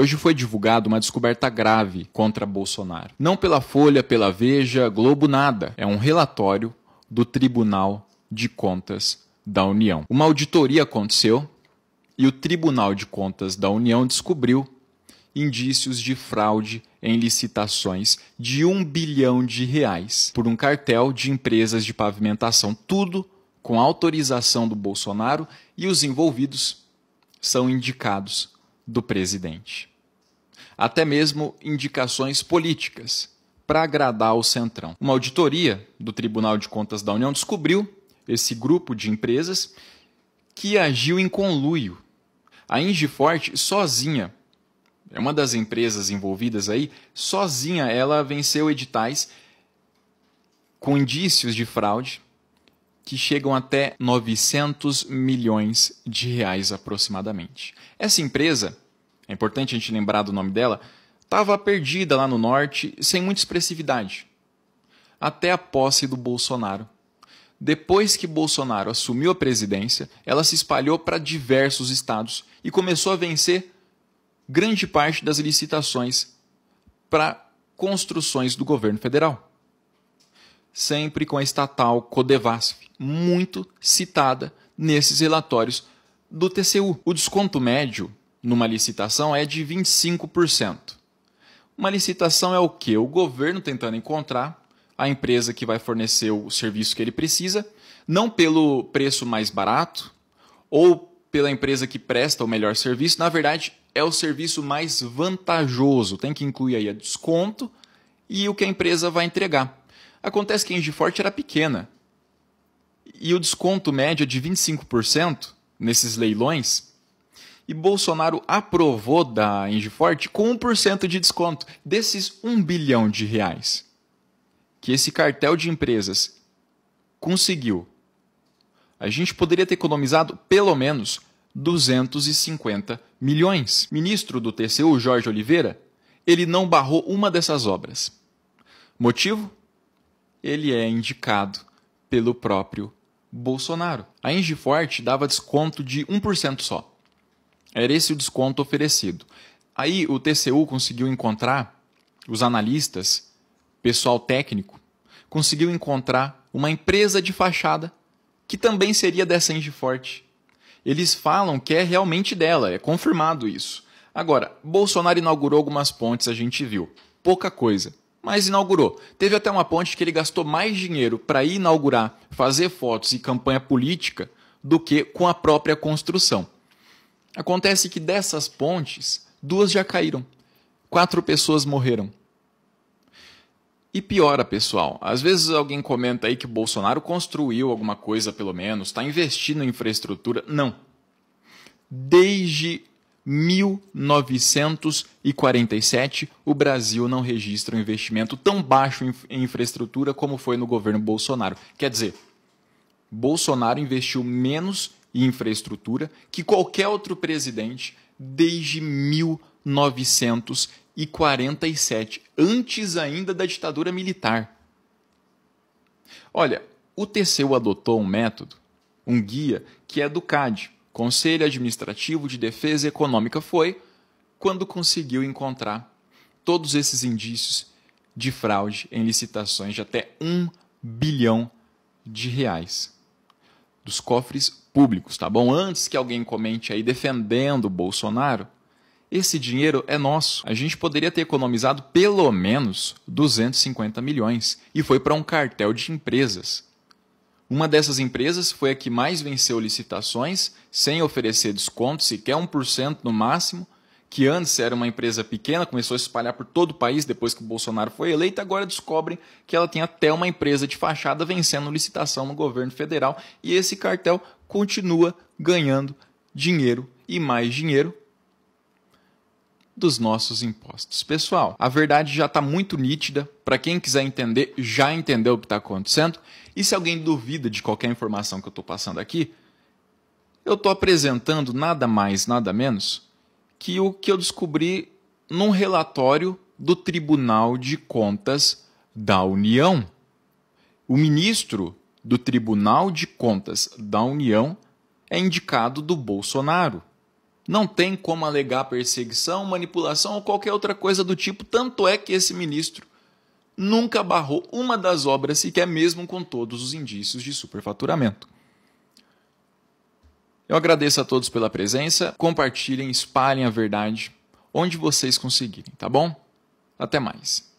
Hoje foi divulgada uma descoberta grave contra Bolsonaro. Não pela Folha, pela Veja, Globo, nada. É um relatório do Tribunal de Contas da União. Uma auditoria aconteceu e o Tribunal de Contas da União descobriu indícios de fraude em licitações de um bilhão de reais por um cartel de empresas de pavimentação, tudo com autorização do Bolsonaro e os envolvidos são indicados do presidente até mesmo indicações políticas, para agradar o Centrão. Uma auditoria do Tribunal de Contas da União descobriu esse grupo de empresas que agiu em conluio. A Ingiforte sozinha, é uma das empresas envolvidas aí, sozinha ela venceu editais com indícios de fraude que chegam até 900 milhões de reais aproximadamente. Essa empresa é importante a gente lembrar do nome dela, estava perdida lá no norte, sem muita expressividade. Até a posse do Bolsonaro. Depois que Bolsonaro assumiu a presidência, ela se espalhou para diversos estados e começou a vencer grande parte das licitações para construções do governo federal. Sempre com a estatal Codevasf, muito citada nesses relatórios do TCU. O desconto médio numa licitação é de 25%. Uma licitação é o que? O governo tentando encontrar a empresa que vai fornecer o serviço que ele precisa, não pelo preço mais barato ou pela empresa que presta o melhor serviço, na verdade é o serviço mais vantajoso, tem que incluir aí a desconto e o que a empresa vai entregar. Acontece que a Engie Forte era pequena e o desconto médio é de 25% nesses leilões e Bolsonaro aprovou da Engiforte com 1% de desconto desses 1 bilhão de reais que esse cartel de empresas conseguiu. A gente poderia ter economizado pelo menos 250 milhões. Ministro do TCU Jorge Oliveira, ele não barrou uma dessas obras. Motivo? Ele é indicado pelo próprio Bolsonaro. A Engiforte dava desconto de 1% só. Era esse o desconto oferecido. Aí o TCU conseguiu encontrar os analistas, pessoal técnico, conseguiu encontrar uma empresa de fachada que também seria dessa Engiforte. Eles falam que é realmente dela, é confirmado isso. Agora, Bolsonaro inaugurou algumas pontes, a gente viu. Pouca coisa, mas inaugurou. Teve até uma ponte que ele gastou mais dinheiro para inaugurar, fazer fotos e campanha política do que com a própria construção. Acontece que dessas pontes, duas já caíram, quatro pessoas morreram. E piora, pessoal. Às vezes alguém comenta aí que o Bolsonaro construiu alguma coisa, pelo menos, está investindo em infraestrutura. Não. Desde 1947, o Brasil não registra um investimento tão baixo em infraestrutura como foi no governo Bolsonaro. Quer dizer, Bolsonaro investiu menos e infraestrutura que qualquer outro presidente desde 1947, antes ainda da ditadura militar. Olha, o TCU adotou um método, um guia, que é do CAD, Conselho Administrativo de Defesa Econômica, foi quando conseguiu encontrar todos esses indícios de fraude em licitações de até um bilhão de reais dos cofres públicos, tá bom? Antes que alguém comente aí defendendo o Bolsonaro, esse dinheiro é nosso. A gente poderia ter economizado pelo menos 250 milhões e foi para um cartel de empresas. Uma dessas empresas foi a que mais venceu licitações, sem oferecer desconto, sequer 1% no máximo, que antes era uma empresa pequena, começou a se espalhar por todo o país depois que o Bolsonaro foi eleito, agora descobrem que ela tem até uma empresa de fachada vencendo licitação no governo federal e esse cartel continua ganhando dinheiro e mais dinheiro dos nossos impostos. Pessoal, a verdade já está muito nítida. Para quem quiser entender, já entendeu o que está acontecendo. E se alguém duvida de qualquer informação que eu estou passando aqui, eu estou apresentando nada mais, nada menos que o que eu descobri num relatório do Tribunal de Contas da União. O ministro do Tribunal de Contas da União é indicado do Bolsonaro. Não tem como alegar perseguição, manipulação ou qualquer outra coisa do tipo, tanto é que esse ministro nunca barrou uma das obras sequer mesmo com todos os indícios de superfaturamento. Eu agradeço a todos pela presença. Compartilhem, espalhem a verdade onde vocês conseguirem, tá bom? Até mais.